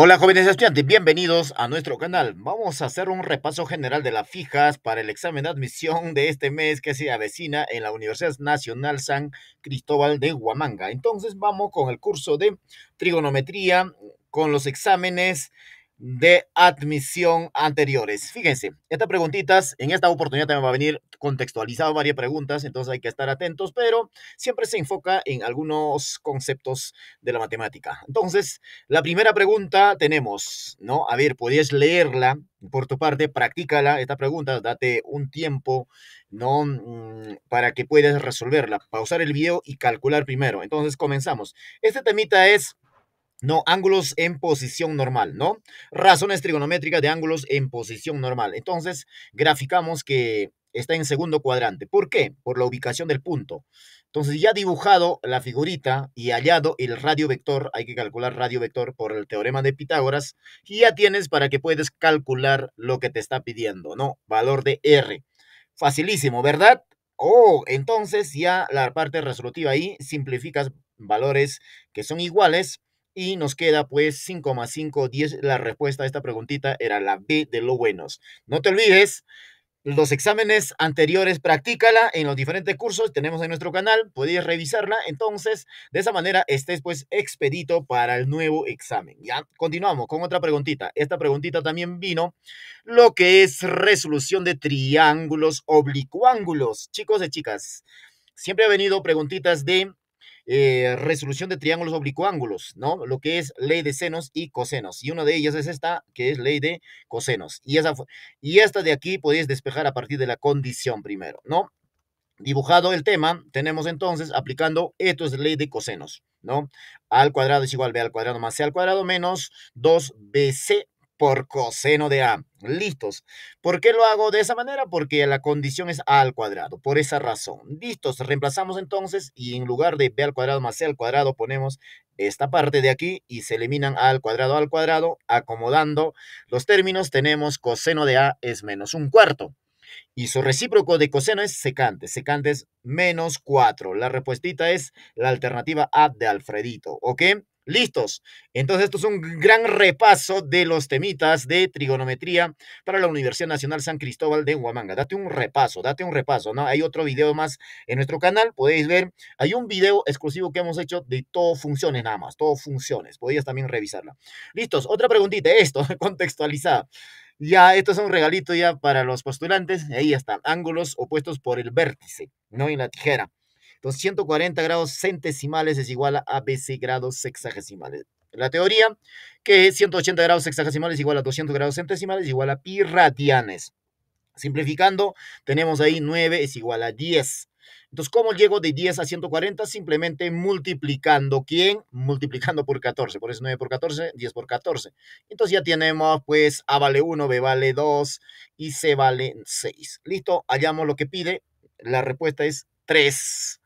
Hola jóvenes estudiantes, bienvenidos a nuestro canal. Vamos a hacer un repaso general de las fijas para el examen de admisión de este mes que se avecina en la Universidad Nacional San Cristóbal de Huamanga. Entonces vamos con el curso de trigonometría, con los exámenes de admisión anteriores. Fíjense, estas preguntitas, en esta oportunidad también va a venir contextualizado varias preguntas, entonces hay que estar atentos, pero siempre se enfoca en algunos conceptos de la matemática. Entonces, la primera pregunta tenemos, ¿no? A ver, podías leerla por tu parte, practícala esta pregunta, date un tiempo, ¿no? Mm, para que puedas resolverla, pausar el video y calcular primero. Entonces, comenzamos. Este temita es no, ángulos en posición normal, ¿no? Razones trigonométricas de ángulos en posición normal. Entonces, graficamos que está en segundo cuadrante. ¿Por qué? Por la ubicación del punto. Entonces, ya dibujado la figurita y hallado el radio vector, hay que calcular radio vector por el teorema de Pitágoras, y ya tienes para que puedes calcular lo que te está pidiendo, ¿no? Valor de R. Facilísimo, ¿verdad? Oh, entonces ya la parte resolutiva ahí simplificas valores que son iguales y nos queda pues más 5, 10. La respuesta a esta preguntita era la B de lo buenos. No te olvides, los exámenes anteriores, practícala en los diferentes cursos. Tenemos en nuestro canal, podéis revisarla. Entonces, de esa manera estés pues expedito para el nuevo examen. Ya continuamos con otra preguntita. Esta preguntita también vino lo que es resolución de triángulos oblicuángulos. Chicos y chicas, siempre ha venido preguntitas de eh, resolución de triángulos oblicuángulos, ¿no? Lo que es ley de senos y cosenos. Y una de ellas es esta, que es ley de cosenos. Y, esa y esta de aquí podéis despejar a partir de la condición primero, ¿no? Dibujado el tema, tenemos entonces aplicando esto es ley de cosenos, ¿no? al cuadrado es igual a b al cuadrado más c al cuadrado menos 2bc por coseno de A. Listos. ¿Por qué lo hago de esa manera? Porque la condición es A al cuadrado, por esa razón. Listos. Reemplazamos entonces y en lugar de B al cuadrado más C al cuadrado ponemos esta parte de aquí y se eliminan A al cuadrado al cuadrado. Acomodando los términos tenemos coseno de A es menos un cuarto. Y su recíproco de coseno es secante. Secante es menos 4. La respuesta es la alternativa A de Alfredito. ¿Ok? Listos. Entonces, esto es un gran repaso de los temitas de trigonometría para la Universidad Nacional San Cristóbal de Huamanga. Date un repaso, date un repaso, ¿no? Hay otro video más en nuestro canal, podéis ver. Hay un video exclusivo que hemos hecho de todo funciones nada más, todo funciones. Podéis también revisarla. Listos. Otra preguntita, esto, contextualizada. Ya, esto es un regalito ya para los postulantes. Ahí está, ángulos opuestos por el vértice, ¿no? En la tijera. Entonces, 140 grados centesimales es igual a ABC grados sexagesimales. La teoría que 180 grados sexagesimales igual a 200 grados centesimales igual a pi radianes. Simplificando, tenemos ahí 9 es igual a 10. Entonces, ¿cómo llego de 10 a 140? Simplemente multiplicando, ¿quién? Multiplicando por 14. Por eso 9 por 14, 10 por 14. Entonces ya tenemos, pues, A vale 1, B vale 2 y C vale 6. Listo, hallamos lo que pide. La respuesta es 3.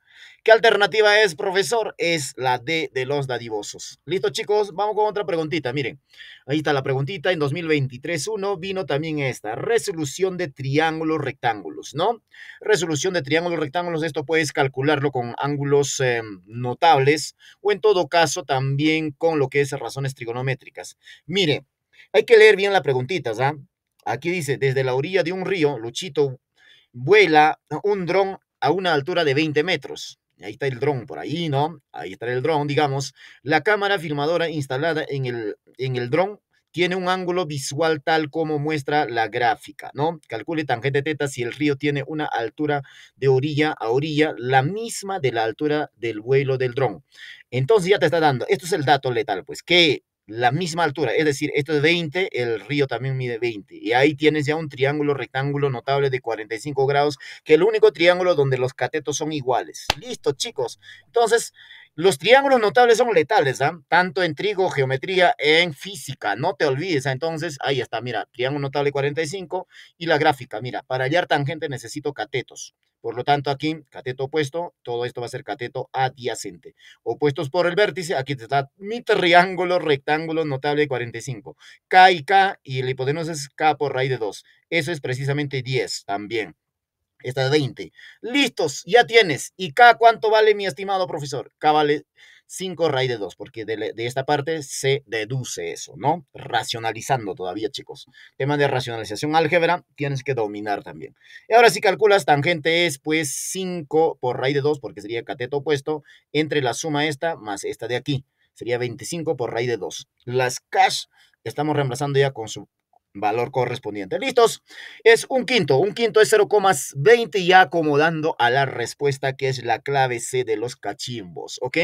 ¿Qué alternativa es, profesor? Es la D de los dadivosos. Listo, chicos, vamos con otra preguntita. Miren, ahí está la preguntita. En 2023-1 vino también esta, resolución de triángulos rectángulos, ¿no? Resolución de triángulos rectángulos, esto puedes calcularlo con ángulos em, notables o en todo caso también con lo que es razones trigonométricas. Miren, hay que leer bien la preguntita, ¿ah? Aquí dice, desde la orilla de un río, Luchito vuela un dron a una altura de 20 metros. Ahí está el dron, por ahí, ¿no? Ahí está el dron, digamos. La cámara filmadora instalada en el, en el dron tiene un ángulo visual tal como muestra la gráfica, ¿no? Calcule tangente teta si el río tiene una altura de orilla a orilla, la misma de la altura del vuelo del dron. Entonces ya te está dando, esto es el dato letal, pues, que la misma altura, es decir, esto es 20, el río también mide 20. Y ahí tienes ya un triángulo rectángulo notable de 45 grados, que es el único triángulo donde los catetos son iguales. Listo, chicos. Entonces, los triángulos notables son letales, ¿ah? tanto en trigo, geometría, en física. No te olvides, entonces, ahí está, mira, triángulo notable 45 y la gráfica, mira, para hallar tangente necesito catetos. Por lo tanto, aquí, cateto opuesto, todo esto va a ser cateto adyacente. Opuestos por el vértice, aquí está mi triángulo rectángulo notable de 45. K y K, y la hipotenusa es K por raíz de 2. Eso es precisamente 10 también. Esta es 20. Listos, ya tienes. ¿Y K cuánto vale, mi estimado profesor? K vale 5 raíz de 2, porque de, de, esta parte se deduce eso, ¿no? Racionalizando todavía, chicos. Tema de racionalización álgebra, tienes que dominar también. Y ahora si calculas, tangente es pues 5 por raíz de 2, porque sería cateto opuesto, entre la suma esta más esta de aquí. Sería 25 por raíz de 2. Las cash estamos reemplazando ya con su valor correspondiente. ¿Listos? Es un quinto. Un quinto es 0,20 ya acomodando a la respuesta que es la clave C de los cachimbos. ¿Ok?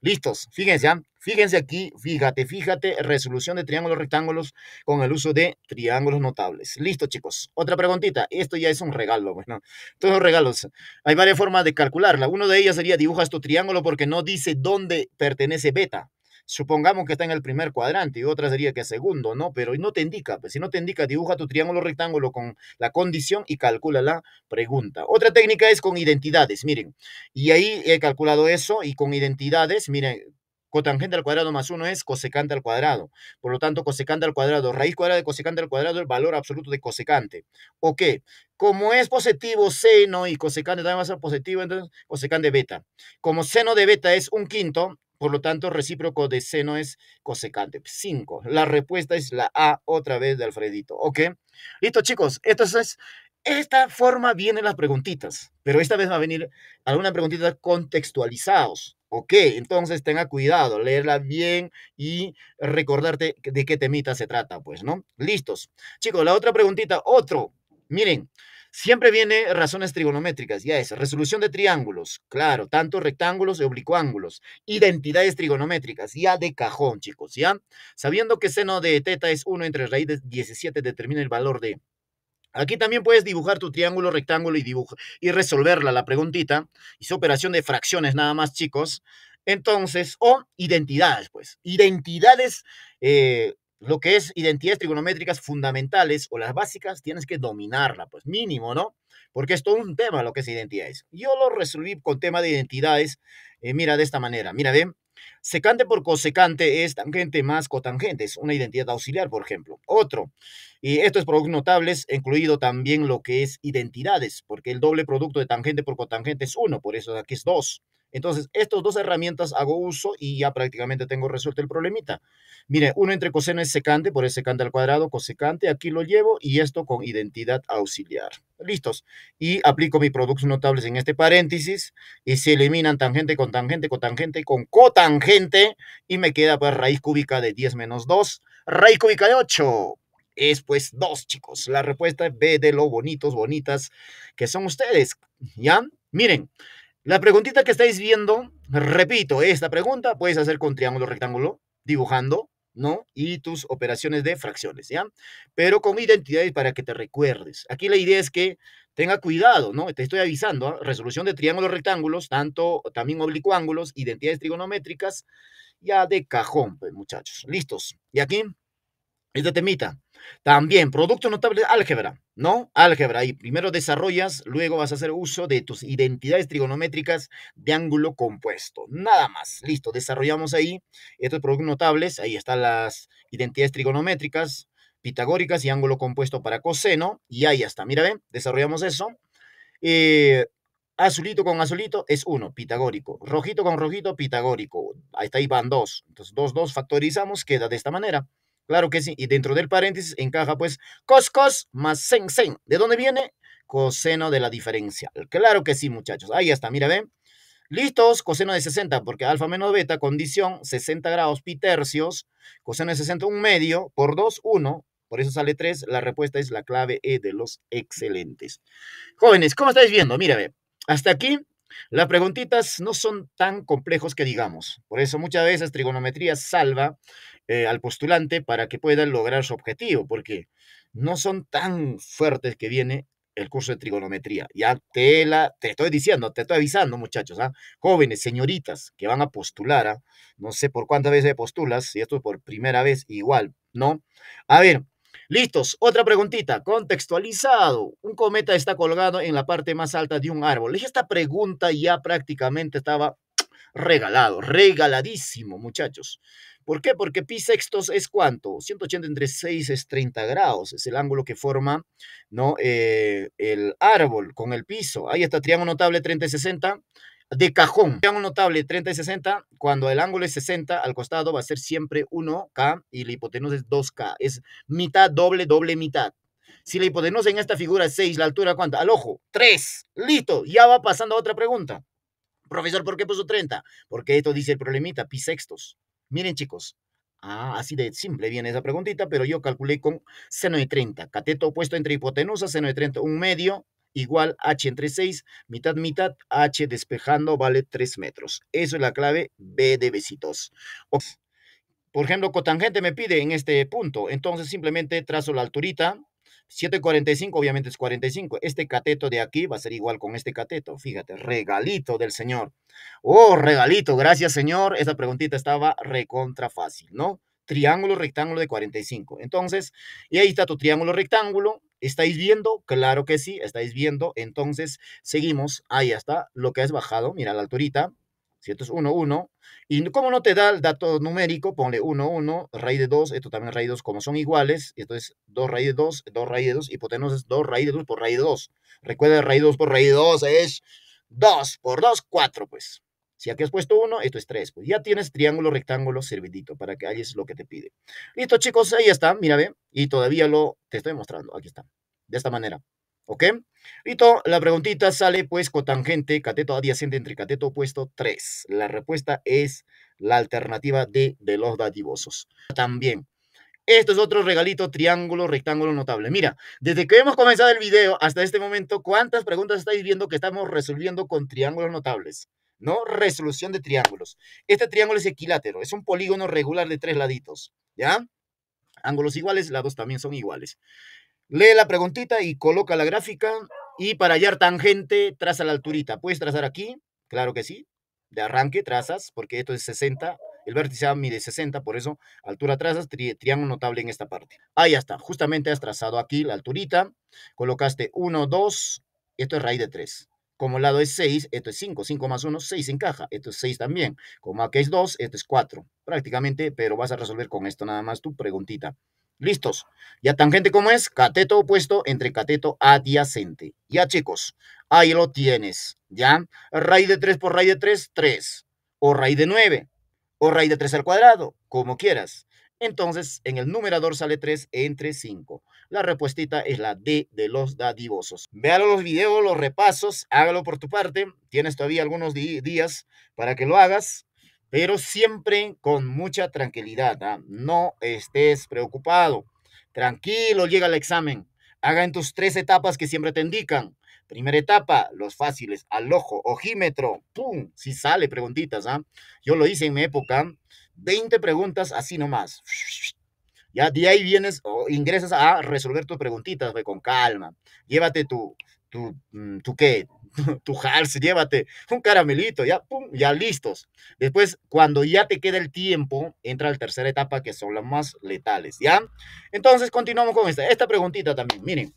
¿Listos? Fíjense, ¿ah? fíjense aquí, fíjate, fíjate, resolución de triángulos rectángulos con el uso de triángulos notables. Listo, chicos. Otra preguntita. Esto ya es un regalo. Bueno, todos los regalos. Hay varias formas de calcularla. una de ellas sería dibujas tu triángulo porque no dice dónde pertenece beta supongamos que está en el primer cuadrante y otra sería que segundo, ¿no? Pero no te indica, pues si no te indica, dibuja tu triángulo rectángulo con la condición y calcula la pregunta. Otra técnica es con identidades, miren, y ahí he calculado eso y con identidades, miren, cotangente al cuadrado más uno es cosecante al cuadrado. Por lo tanto, cosecante al cuadrado, raíz cuadrada de cosecante al cuadrado, el valor absoluto de cosecante. ¿Ok? Como es positivo seno y cosecante también va a ser positivo, entonces cosecante beta. Como seno de beta es un quinto, por lo tanto, recíproco de seno es cosecante. 5. La respuesta es la A otra vez de Alfredito. ¿Ok? Listo, chicos. Entonces, esta forma vienen las preguntitas, pero esta vez va a venir algunas preguntitas contextualizados. Ok, entonces tenga cuidado, leerla bien y recordarte de qué temita se trata, pues, ¿no? Listos. Chicos, la otra preguntita, otro. Miren, Siempre viene razones trigonométricas, ya es resolución de triángulos, claro, tanto rectángulos y oblicuángulos, identidades trigonométricas, ya de cajón, chicos, ¿ya? Sabiendo que seno de teta es 1 entre raíz de 17 determina el valor de... Aquí también puedes dibujar tu triángulo, rectángulo y, y resolverla la preguntita. Hice operación de fracciones nada más, chicos. Entonces, o identidades, pues. Identidades eh, lo que es identidades trigonométricas fundamentales o las básicas, tienes que dominarla, pues mínimo, ¿no? Porque es todo un tema lo que es identidades. Yo lo resolví con tema de identidades, eh, mira, de esta manera, mira, ven, secante por cosecante es tangente más cotangente, es una identidad auxiliar, por ejemplo. Otro, y esto es productos notables, incluido también lo que es identidades, porque el doble producto de tangente por cotangente es uno, por eso aquí es dos. Entonces, estas dos herramientas hago uso y ya prácticamente tengo resuelto el problemita. Mire, uno entre coseno es secante, por eso secante al cuadrado, cosecante, aquí lo llevo y esto con identidad auxiliar. Listos. Y aplico mis productos notables en este paréntesis y se eliminan tangente con tangente, con tangente, con cotangente y me queda pues raíz cúbica de 10 menos 2, raíz cúbica de 8 es pues 2, chicos. La respuesta es B de lo bonitos, bonitas que son ustedes. ¿Ya? Miren, la preguntita que estáis viendo, repito, esta pregunta puedes hacer con triángulo rectángulo, dibujando, ¿no? Y tus operaciones de fracciones, ¿ya? Pero con identidades para que te recuerdes. Aquí la idea es que tenga cuidado, ¿no? Te estoy avisando, ¿ah? resolución de triángulos rectángulos, tanto también oblicuángulos, identidades trigonométricas, ya de cajón, pues, muchachos. ¿Listos? Y aquí, esta temita. También, producto notable, álgebra, ¿no? Álgebra. Y primero desarrollas, luego vas a hacer uso de tus identidades trigonométricas de ángulo compuesto. Nada más. Listo, desarrollamos ahí estos productos notables. Ahí están las identidades trigonométricas, pitagóricas y ángulo compuesto para coseno. Y ahí está. Mira, bien desarrollamos eso. Eh, azulito con azulito es uno, pitagórico. Rojito con rojito, pitagórico. Ahí está, ahí van dos. Entonces, dos, dos factorizamos, queda de esta manera. Claro que sí. Y dentro del paréntesis encaja pues cos cos más sen sen. ¿De dónde viene? Coseno de la diferencial. Claro que sí, muchachos. Ahí está, mira, ve. Listos, coseno de 60, porque alfa menos beta, condición 60 grados pi tercios, coseno de 60, un medio, por 2, 1, por eso sale 3, la respuesta es la clave E de los excelentes. Jóvenes, ¿cómo estáis viendo? Mira, ve, hasta aquí las preguntitas no son tan complejos que digamos. Por eso muchas veces trigonometría salva eh, al postulante para que pueda lograr su objetivo, porque no son tan fuertes que viene el curso de trigonometría. Ya te, la, te estoy diciendo, te estoy avisando, muchachos, ¿ah? jóvenes, señoritas que van a postular, ¿ah? no sé por cuántas veces postulas, y esto es por primera vez igual, ¿no? A ver, Listos, otra preguntita, contextualizado. Un cometa está colgado en la parte más alta de un árbol. Esta pregunta ya prácticamente estaba regalado, regaladísimo, muchachos. ¿Por qué? Porque pi sextos es cuánto? 180 entre 6 es 30 grados, es el ángulo que forma ¿no? Eh, el árbol con el piso. Ahí está triángulo notable 30 y 60, de cajón. Vean un notable 30 y 60, cuando el ángulo es 60, al costado va a ser siempre 1K y la hipotenusa es 2K. Es mitad, doble, doble, mitad. Si la hipotenusa en esta figura es 6, la altura cuánta? Al ojo, 3. Listo, ya va pasando a otra pregunta. Profesor, ¿por qué puso 30? Porque esto dice el problemita, pi sextos. Miren chicos, Ah, así de simple viene esa preguntita, pero yo calculé con seno de 30. Cateto opuesto entre hipotenusa, seno de 30, un medio, igual H entre 6, mitad, mitad, H despejando vale 3 metros. Eso es la clave B de besitos. Por ejemplo, cotangente me pide en este punto. Entonces simplemente trazo la alturita. 7.45 obviamente es 45. Este cateto de aquí va a ser igual con este cateto. Fíjate, regalito del señor. Oh, regalito, gracias señor. Esa preguntita estaba recontra fácil, ¿no? Triángulo rectángulo de 45. Entonces, y ahí está tu triángulo rectángulo ¿Estáis viendo? Claro que sí, estáis viendo. Entonces, seguimos. Ahí está lo que has bajado. Mira la alturita. Es 1. 1, Y como no te da el dato numérico, ponle 1, 1, raíz de 2, esto también raíz de 2, como son iguales, entonces 2 raíz de 2, 2 raíz de 2, hipotenusa es 2 raíz de 2 por raíz de 2. Recuerda, raíz de 2 por raíz de 2 es 2 por 2, 4, pues. Si aquí has puesto uno, esto es tres. Pues ya tienes triángulo, rectángulo, servidito. para que hayas lo que te pide. Listo, chicos, ahí está, mira, ve. Y todavía lo te estoy mostrando. Aquí está. De esta manera. ¿Ok? Listo, la preguntita sale pues cotangente, cateto adyacente entre cateto opuesto 3. La respuesta es la alternativa de los dadivosos. También. Esto es otro regalito triángulo rectángulo notable. Mira, desde que hemos comenzado el video hasta este momento, ¿cuántas preguntas estáis viendo que estamos resolviendo con triángulos notables? ¿no? Resolución de triángulos. Este triángulo es equilátero, es un polígono regular de tres laditos, ¿ya? Ángulos iguales, lados también son iguales. Lee la preguntita y coloca la gráfica y para hallar tangente, traza la alturita. ¿Puedes trazar aquí? Claro que sí. De arranque trazas, porque esto es 60. El vértice A mide 60, por eso altura trazas, triángulo notable en esta parte. Ahí ya está. Justamente has trazado aquí la alturita. Colocaste 1, 2. Esto es raíz de 3. Como el lado es 6, esto es 5. 5 más 1, 6 encaja. Esto es 6 también. Como aquí es 2, esto es 4. Prácticamente, pero vas a resolver con esto nada más tu preguntita. Listos. Ya tangente como es, cateto opuesto entre cateto adyacente. Ya chicos, ahí lo tienes. ¿Ya? Raíz de 3 por raíz de 3, 3. O raíz de 9. O raíz de 3 al cuadrado, como quieras. Entonces, en el numerador sale 3 entre 5. La repuestita es la D de los dadivosos. Véalo los videos, los repasos, hágalo por tu parte. Tienes todavía algunos días para que lo hagas, pero siempre con mucha tranquilidad. No, ¿ah? no estés preocupado. Tranquilo, llega el examen. Haga en tus tres etapas que siempre te indican. Primera etapa, los fáciles, al ojo, ojímetro, pum, si sale preguntitas, ¿ah? Yo lo hice en mi época, 20 preguntas así nomás. Ya de ahí vienes o ingresas a resolver tus preguntitas, con calma. Llévate tu, tu, mm, tu qué, tu hals, llévate un caramelito, ya, pum, ya listos. Después, cuando ya te queda el tiempo, entra la tercera etapa que son las más letales, ¿ya? Entonces, continuamos con esta. Esta preguntita también, miren.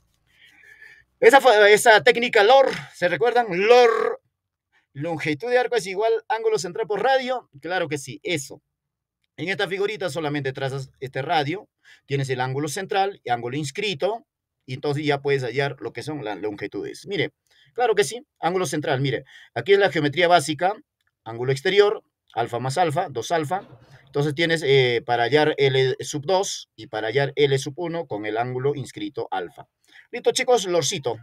Esa, esa técnica LOR, ¿se recuerdan? LOR, longitud de arco es igual ángulo central por radio. Claro que sí, eso. En esta figurita solamente trazas este radio, tienes el ángulo central y ángulo inscrito, y entonces ya puedes hallar lo que son las longitudes. Mire, claro que sí, ángulo central, mire, aquí es la geometría básica, ángulo exterior, alfa más alfa, 2 alfa, entonces tienes eh, para hallar L sub 2 y para hallar L sub 1 con el ángulo inscrito alfa. Listo chicos, lorcito.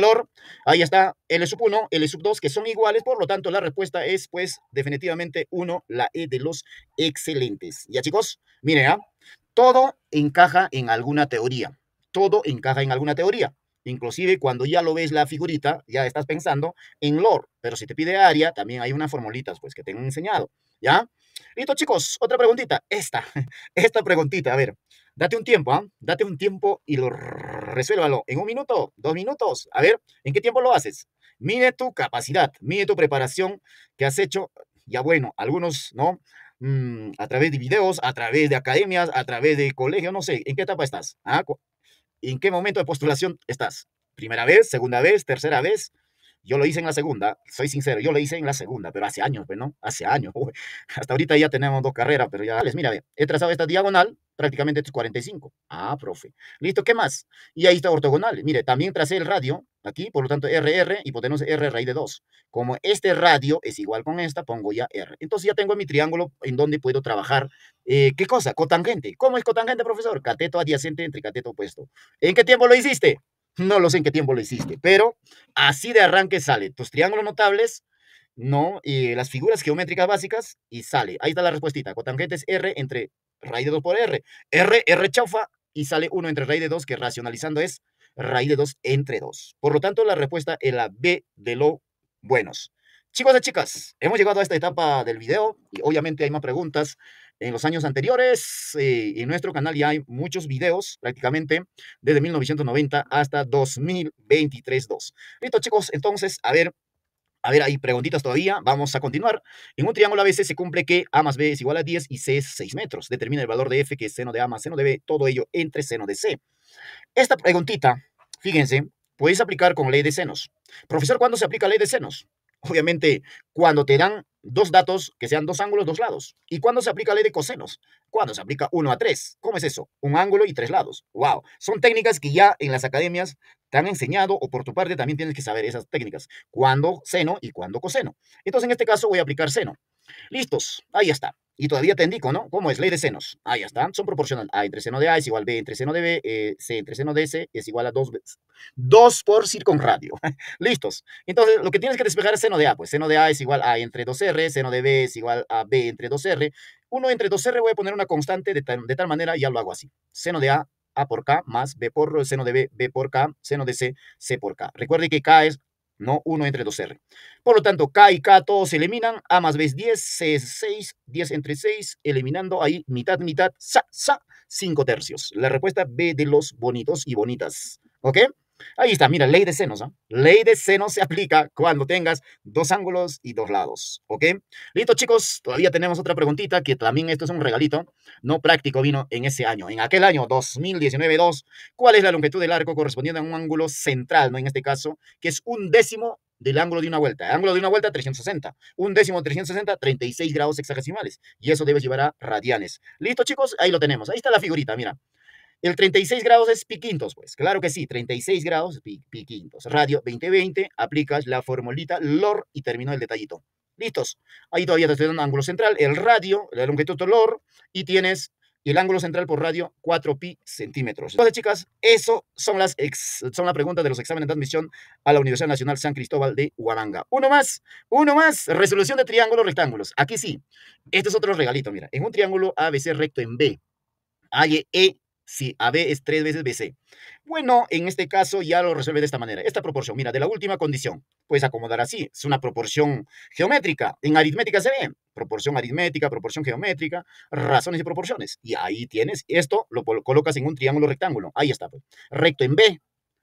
Lor, ahí está L sub 1, L sub 2, que son iguales, por lo tanto la respuesta es pues definitivamente 1, la E de los excelentes. Ya chicos, miren, ¿eh? todo encaja en alguna teoría, todo encaja en alguna teoría. Inclusive cuando ya lo ves la figurita, ya estás pensando en Lor, pero si te pide área, también hay unas formulitas pues que te han enseñado, ¿ya? Listo chicos, otra preguntita, esta, esta preguntita, a ver, Date un tiempo, ¿ah? Date un tiempo y lo resuélvalo. En un minuto, dos minutos. A ver, ¿en qué tiempo lo haces? Mide tu capacidad, mide tu preparación que has hecho. Ya bueno, algunos, ¿no? Mm, a través de videos, a través de academias, a través de colegios, no sé. ¿En qué etapa estás? ¿Ah? ¿En qué momento de postulación estás? ¿Primera vez? ¿Segunda vez? ¿Tercera vez? Yo lo hice en la segunda, soy sincero, yo lo hice en la segunda, pero hace años, pues, ¿no? Hace años. Hasta ahorita ya tenemos dos carreras, pero ya les, mira, ve, he trazado esta diagonal, prácticamente es 45. Ah, profe. Listo, ¿qué más? Y ahí está ortogonal. Mire, también tracé el radio aquí, por lo tanto, RR, y ponemos R raíz de 2. Como este radio es igual con esta, pongo ya R. Entonces ya tengo mi triángulo en donde puedo trabajar. Eh, ¿Qué cosa? Cotangente. ¿Cómo es cotangente, profesor? Cateto adyacente entre cateto opuesto. ¿En qué tiempo lo hiciste? No lo sé en qué tiempo lo hiciste, pero así de arranque sale. Tus triángulos notables, ¿no? Y las figuras geométricas básicas y sale. Ahí está la respuestita. es R entre raíz de 2 por R. R, R chaufa y sale 1 entre raíz de 2, que racionalizando es raíz de 2 entre 2. Por lo tanto, la respuesta es la B de lo buenos. Chicos y chicas, hemos llegado a esta etapa del video y obviamente hay más preguntas en los años anteriores. Eh, en nuestro canal ya hay muchos videos, prácticamente desde 1990 hasta 2023-2. Listo, chicos, entonces, a ver. A ver, hay preguntitas todavía. Vamos a continuar. En un triángulo ABC se cumple que A más B es igual a 10 y C es 6 metros. Determina el valor de F, que es seno de A más seno de B, todo ello entre seno de C. Esta preguntita, fíjense, puedes aplicar con ley de senos. Profesor, ¿cuándo se aplica ley de senos? Obviamente, cuando te dan dos datos que sean dos ángulos, dos lados. ¿Y cuándo se aplica la ley de cosenos? Cuando se aplica uno a tres? ¿Cómo es eso? Un ángulo y tres lados. ¡Wow! Son técnicas que ya en las academias te han enseñado o por tu parte también tienes que saber esas técnicas. Cuándo seno y cuándo coseno. Entonces, en este caso voy a aplicar seno. Listos, ahí está. Y todavía te indico, ¿no? ¿Cómo es? Ley de senos. Ahí está. Son proporcional. A entre seno de A es igual a B entre seno de B. Eh, C entre seno de C es igual a 2 veces. 2 por circunradio. Listos. Entonces, lo que tienes que despejar es seno de A. Pues seno de A es igual a entre 2R. Seno de B es igual a B entre 2R. 1 entre 2R voy a poner una constante de, tal, de tal manera y ya lo hago así. Seno de A, A por K más B por seno de B, B por K. Seno de C, C por K. Recuerde que K es ¿no? 1 entre 2R. Por lo tanto, K y K todos se eliminan. A más B es 10, C es 6, 10 entre 6, eliminando ahí mitad, mitad, sa, sa, 5 tercios. La respuesta B de los bonitos y bonitas. ¿Ok? Ahí está, mira, ley de senos. ¿ah? Ley de senos se aplica cuando tengas dos ángulos y dos lados. ¿Ok? Listo, chicos. Todavía tenemos otra preguntita que también esto es un regalito. No práctico vino en ese año. En aquel año 2019-2, ¿cuál es la longitud del arco correspondiente a un ángulo central? ¿no? En este caso, que es un décimo del ángulo de una vuelta. El ángulo de una vuelta, 360. Un décimo de 360, 36 grados hexagesimales. Y eso debe llevar a radianes. Listo, chicos. Ahí lo tenemos. Ahí está la figurita, mira. El 36 grados es quintos, pues. Claro que sí, 36 grados pi, quintos. Radio 2020, aplicas la formulita LOR y termino el detallito. Listos. Ahí todavía te estoy dando ángulo central, el radio, la longitud LOR y tienes el ángulo central por radio 4 pi centímetros. Entonces, chicas, eso son las, son las preguntas de los exámenes de admisión a la Universidad Nacional San Cristóbal de Huamanga. Uno más, uno más. Resolución de triángulos rectángulos. Aquí sí. Este es otro regalito, mira. En un triángulo ABC recto en B. Hay E si AB es 3 veces BC. Bueno, en este caso ya lo resuelve de esta manera. Esta proporción, mira, de la última condición, puedes acomodar así. Es una proporción geométrica. En aritmética se ve. Proporción aritmética, proporción geométrica, razones y proporciones. Y ahí tienes. Esto lo colocas en un triángulo rectángulo. Ahí está. Pues, recto en B.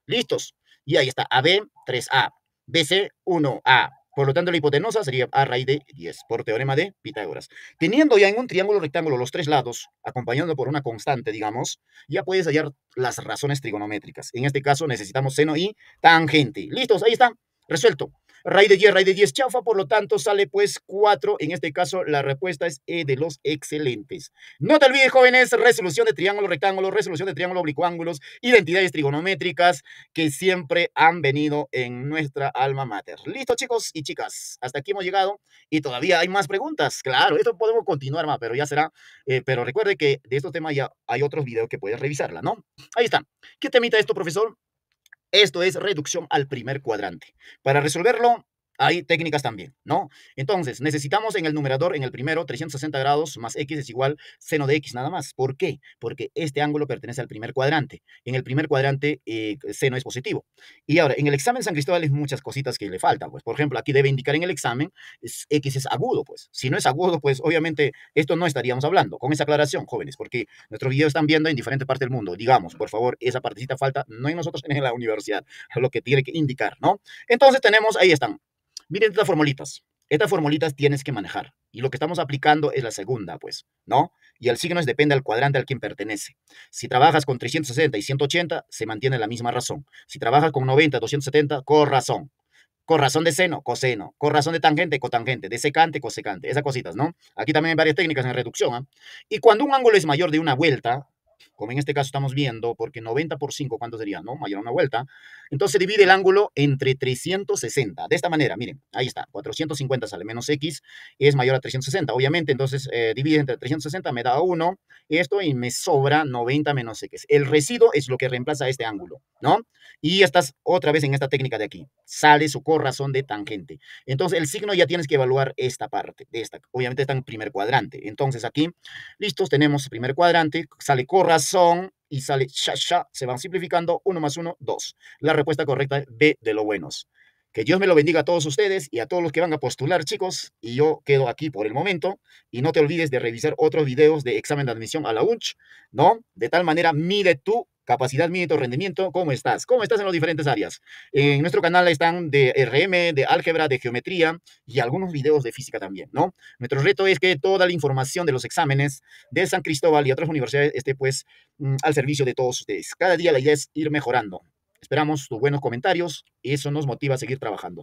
Listos. Y ahí está. AB, 3A. BC, 1A. Por lo tanto, la hipotenusa sería a raíz de 10 por teorema de Pitágoras. Teniendo ya en un triángulo rectángulo los tres lados, acompañado por una constante, digamos, ya puedes hallar las razones trigonométricas. En este caso necesitamos seno y tangente. ¿Listos? Ahí están. Resuelto. Raíz de 10, raíz de 10 chaufa, por lo tanto sale pues 4. En este caso la respuesta es E de los excelentes. No te olvides, jóvenes, resolución de triángulos, rectángulos, resolución de triángulos, oblicuángulos, identidades trigonométricas que siempre han venido en nuestra alma mater. Listo, chicos y chicas, hasta aquí hemos llegado y todavía hay más preguntas. Claro, esto podemos continuar más, pero ya será. Eh, pero recuerde que de estos temas ya hay otros videos que puedes revisarla, ¿no? Ahí está. ¿Qué temita esto, profesor? Esto es reducción al primer cuadrante. Para resolverlo, hay técnicas también, ¿no? Entonces, necesitamos en el numerador, en el primero, 360 grados más x es igual seno de x nada más. ¿Por qué? Porque este ángulo pertenece al primer cuadrante. En el primer cuadrante, eh, seno es positivo. Y ahora, en el examen San Cristóbal hay muchas cositas que le faltan. Pues, por ejemplo, aquí debe indicar en el examen x es agudo, pues. Si no es agudo, pues, obviamente, esto no estaríamos hablando. Con esa aclaración, jóvenes, porque nuestro video están viendo en diferentes partes del mundo. Digamos, por favor, esa partecita falta no en nosotros, en la universidad. lo que tiene que indicar, ¿no? Entonces, tenemos, ahí están Miren estas formulitas. Estas formulitas tienes que manejar. Y lo que estamos aplicando es la segunda, pues, ¿no? Y el signo es depende al cuadrante al que pertenece. Si trabajas con 360 y 180, se mantiene la misma razón. Si trabajas con 90, 270, con razón. Con razón de seno, coseno. Corazón de tangente, cotangente. De secante, cosecante. Esas cositas, ¿no? Aquí también hay varias técnicas en reducción. ¿ah? Y cuando un ángulo es mayor de una vuelta, como en este caso estamos viendo, porque 90 por 5, ¿cuánto sería? ¿No? Mayor una vuelta. Entonces divide el ángulo entre 360. De esta manera, miren, ahí está, 450 sale menos x, es mayor a 360. Obviamente, entonces eh, divide entre 360, me da 1, esto y me sobra 90 menos x. El residuo es lo que reemplaza este ángulo, ¿no? Y estás otra vez en esta técnica de aquí. Sale su corrazón de tangente. Entonces el signo ya tienes que evaluar esta parte, de esta. Obviamente está en primer cuadrante. Entonces aquí, listos, tenemos primer cuadrante, sale corrazón son y sale sha, se van simplificando, uno más uno, dos, La respuesta correcta es B de los buenos. Que Dios me lo bendiga a todos ustedes y a todos los que van a postular, chicos. Y yo quedo aquí por el momento. Y no te olvides de revisar otros videos de examen de admisión a la UNCH, ¿no? De tal manera, mide tú capacidad, mérito, rendimiento, ¿cómo estás? ¿Cómo estás en las diferentes áreas? En nuestro canal están de RM, de álgebra, de geometría y algunos videos de física también, ¿no? Nuestro reto es que toda la información de los exámenes de San Cristóbal y otras universidades esté pues mm, al servicio de todos ustedes. Cada día la idea es ir mejorando. Esperamos tus buenos comentarios y eso nos motiva a seguir trabajando.